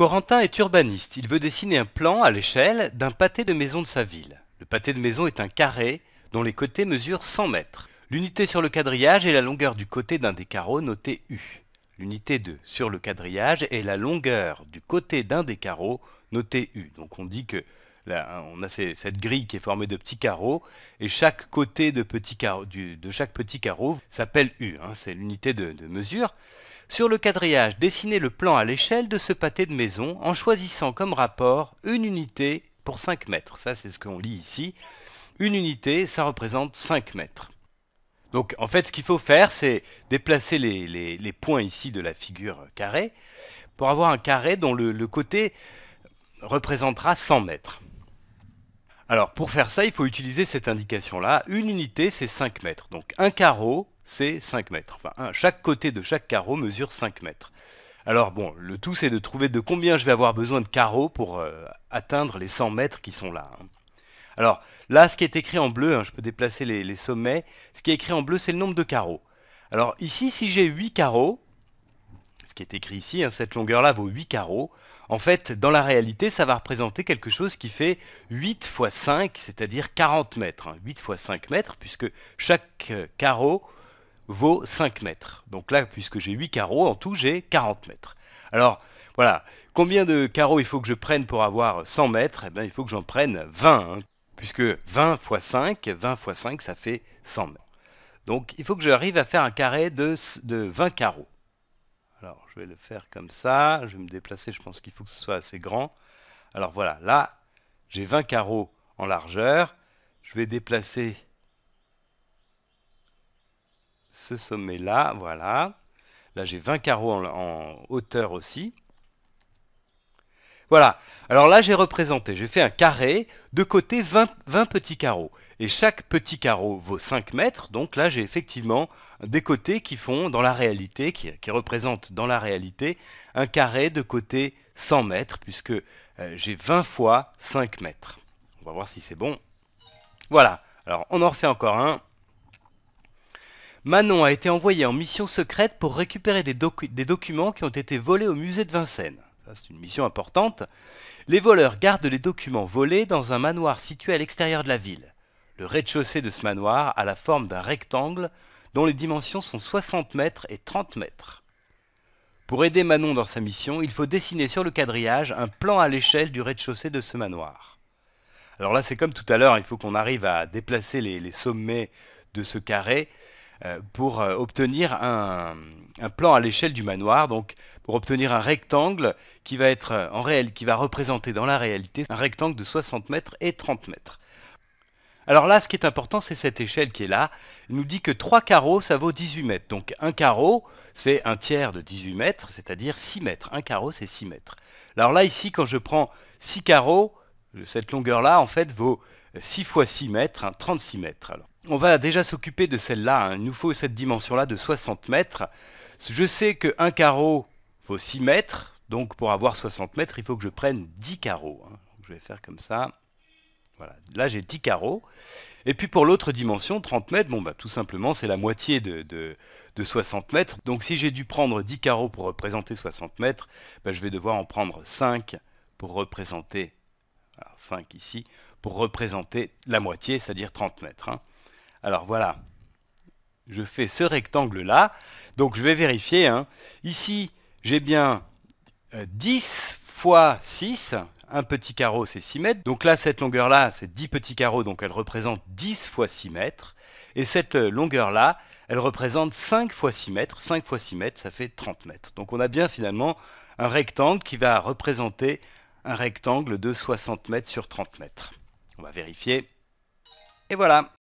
Corentin est urbaniste. Il veut dessiner un plan à l'échelle d'un pâté de maison de sa ville. Le pâté de maison est un carré dont les côtés mesurent 100 mètres. L'unité sur le quadrillage est la longueur du côté d'un des carreaux noté U. L'unité de sur le quadrillage est la longueur du côté d'un des carreaux noté U. Donc on dit que là, on a cette grille qui est formée de petits carreaux et chaque côté de, de chaque petit carreau s'appelle U. Hein. C'est l'unité de, de mesure. Sur le quadrillage, dessinez le plan à l'échelle de ce pâté de maison en choisissant comme rapport une unité pour 5 mètres. Ça, c'est ce qu'on lit ici. Une unité, ça représente 5 mètres. Donc, en fait, ce qu'il faut faire, c'est déplacer les, points ici de la figure carrée pour avoir un carré dont le, le côté représentera 100 mètres. Alors pour faire ça, il faut utiliser cette indication-là. Une unité, c'est 5 mètres. Donc un carreau, c'est 5 mètres. Enfin, chaque côté de chaque carreau mesure 5 mètres. Alors bon, le tout, c'est de trouver de combien je vais avoir besoin de carreaux pour euh, atteindre les 100 mètres qui sont là. Hein. Alors là, ce qui est écrit en bleu, hein, je peux déplacer les, les sommets, ce qui est écrit en bleu, c'est le nombre de carreaux. Alors ici, si j'ai 8 carreaux, ce qui est écrit ici, hein, cette longueur-là vaut 8 carreaux. En fait, dans la réalité, ça va représenter quelque chose qui fait 8 x 5, c'est-à-dire 40 mètres. 8 x 5 mètres, puisque chaque euh, carreau vaut 5 mètres. Donc là, puisque j'ai 8 carreaux, en tout, j'ai 40 mètres. Alors, voilà, combien de carreaux il faut que je prenne pour avoir 100 mètres Eh bien, il faut que j'en prenne 20, hein. puisque 20 fois 5, 20 x 5, ça fait 100 mètres. Donc, il faut que j'arrive à faire un carré de 20 carreaux. Alors, je vais le faire comme ça. Je vais me déplacer. Je pense qu'il faut que ce soit assez grand. Alors voilà, là, j'ai 20 carreaux en largeur. Je vais déplacer ce sommet-là. Voilà. Là, j'ai 20 carreaux en, hauteur aussi. Voilà. Alors là, j'ai représenté, j'ai fait un carré de côté 20, 20 petits carreaux. Et chaque petit carreau vaut 5 mètres, donc là j'ai effectivement des côtés qui font dans la réalité, qui, représentent dans la réalité un carré de côté 100 mètres, puisque euh, j'ai 20 fois 5 mètres. On va voir si c'est bon. Voilà, alors on en refait encore un. Manon a été envoyée en mission secrète pour récupérer des, des documents qui ont été volés au musée de Vincennes. C'est une mission importante. Les voleurs gardent les documents volés dans un manoir situé à l'extérieur de la ville. Le rez-de-chaussée de ce manoir a la forme d'un rectangle dont les dimensions sont 60 mètres et 30 mètres. Pour aider Manon dans sa mission, il faut dessiner sur le quadrillage un plan à l'échelle du rez-de-chaussée de ce manoir. Alors là, c'est comme tout à l'heure, il faut qu'on arrive à déplacer les, sommets de ce carré euh, pour euh, obtenir un, plan à l'échelle du manoir, donc pour obtenir un rectangle qui va être euh, en réel, qui va représenter dans la réalité un rectangle de 60 mètres et 30 mètres. Alors là, ce qui est important, c'est cette échelle qui est là. Il nous dit que 3 carreaux, ça vaut 18 mètres. Donc un carreau, c'est un tiers de 18 mètres, c'est-à-dire 6 mètres. Un carreau, c'est 6 mètres. Alors là, ici, quand je prends 6 carreaux, cette longueur-là, en fait, vaut 6 fois 6 mètres, 36 hein, mètres. on va déjà s'occuper de celle-là. Hein. Il nous faut cette dimension-là de 60 mètres. Je sais que un carreau vaut 6 mètres. Donc pour avoir 60 mètres, il faut que je prenne 10 carreaux. Hein. je vais faire comme ça. Là, j'ai 10 carreaux. Et puis pour l'autre dimension, 30 mètres, bah, tout simplement, c'est la moitié de, 60 mètres. Donc si j'ai dû prendre 10 carreaux pour représenter 60 mètres, bah, je vais devoir en prendre 5 pour représenter, 5 ici, pour représenter la moitié, c'est-à-dire 30 mètres. Hein. Alors voilà, je fais ce rectangle-là. Donc je vais vérifier. Hein. Ici, j'ai bien 10 euh, fois 6, un petit carreau c'est 6 mètres. Donc là, cette longueur-là, c'est 10 petits carreaux, donc elle représente 10 fois 6 mètres. Et cette euh, longueur-là, elle représente 5 fois 6 mètres. 5 fois 6 mètres, ça fait 30 mètres. Donc on a bien finalement un rectangle qui va représenter un rectangle de 60 mètres sur 30 mètres. On va vérifier. Et voilà